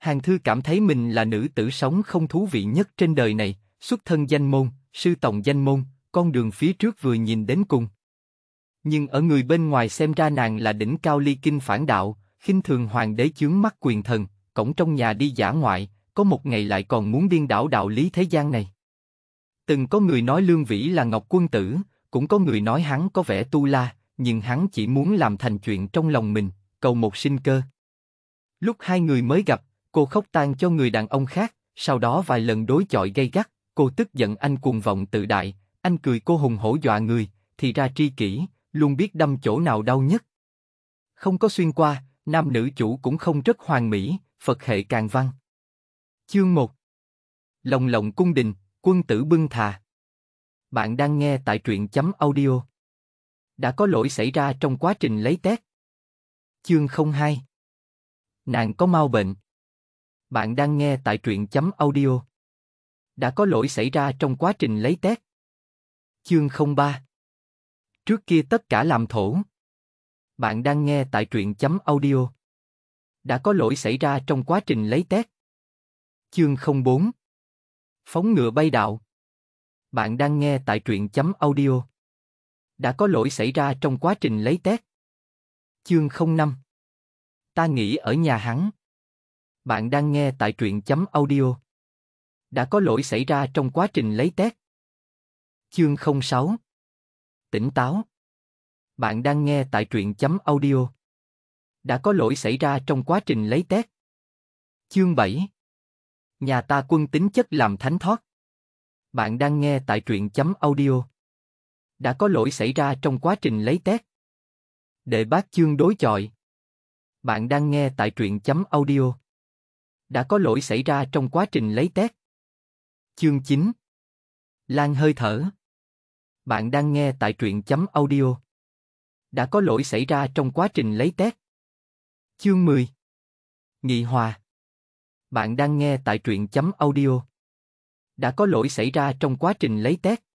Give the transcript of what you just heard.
Hàng Thư cảm thấy mình là nữ tử sống không thú vị nhất trên đời này, xuất thân danh môn, sư tổng danh môn, con đường phía trước vừa nhìn đến cùng. Nhưng ở người bên ngoài xem ra nàng là đỉnh cao ly kinh phản đạo, khinh thường hoàng đế chướng mắt quyền thần, cổng trong nhà đi giả ngoại, có một ngày lại còn muốn điên đảo đạo lý thế gian này. Từng có người nói Lương Vĩ là Ngọc Quân Tử, cũng có người nói hắn có vẻ tu la, nhưng hắn chỉ muốn làm thành chuyện trong lòng mình, cầu một sinh cơ. Lúc hai người mới gặp, Cô khóc tan cho người đàn ông khác, sau đó vài lần đối chọi gây gắt, cô tức giận anh cuồng vọng tự đại, anh cười cô hùng hổ dọa người, thì ra tri kỷ, luôn biết đâm chỗ nào đau nhất. Không có xuyên qua, nam nữ chủ cũng không rất hoàn mỹ, Phật hệ càng văn. Chương 1 Lòng lòng cung đình, quân tử bưng thà. Bạn đang nghe tại truyện chấm audio. Đã có lỗi xảy ra trong quá trình lấy tét Chương 02 Nàng có mau bệnh. Bạn đang nghe tại truyện chấm audio. Đã có lỗi xảy ra trong quá trình lấy test. Chương 03 Trước kia tất cả làm thổ. Bạn đang nghe tại truyện chấm audio. Đã có lỗi xảy ra trong quá trình lấy test. Chương 04 Phóng ngựa bay đạo. Bạn đang nghe tại truyện chấm audio. Đã có lỗi xảy ra trong quá trình lấy test. Chương 05 Ta nghĩ ở nhà hắn bạn đang nghe tại truyện chấm audio. Đã có lỗi xảy ra trong quá trình lấy test. Chương 06 Tỉnh táo Bạn đang nghe tại truyện chấm audio. Đã có lỗi xảy ra trong quá trình lấy test. Chương 7 Nhà ta quân tính chất làm thánh thoát. Bạn đang nghe tại truyện chấm audio. Đã có lỗi xảy ra trong quá trình lấy test. Đệ bác chương đối chọi. Bạn đang nghe tại truyện chấm audio đã có lỗi xảy ra trong quá trình lấy test. Chương 9 Lan hơi thở Bạn đang nghe tại truyện chấm audio. Đã có lỗi xảy ra trong quá trình lấy test. Chương 10 Nghị hòa Bạn đang nghe tại truyện chấm audio. Đã có lỗi xảy ra trong quá trình lấy test.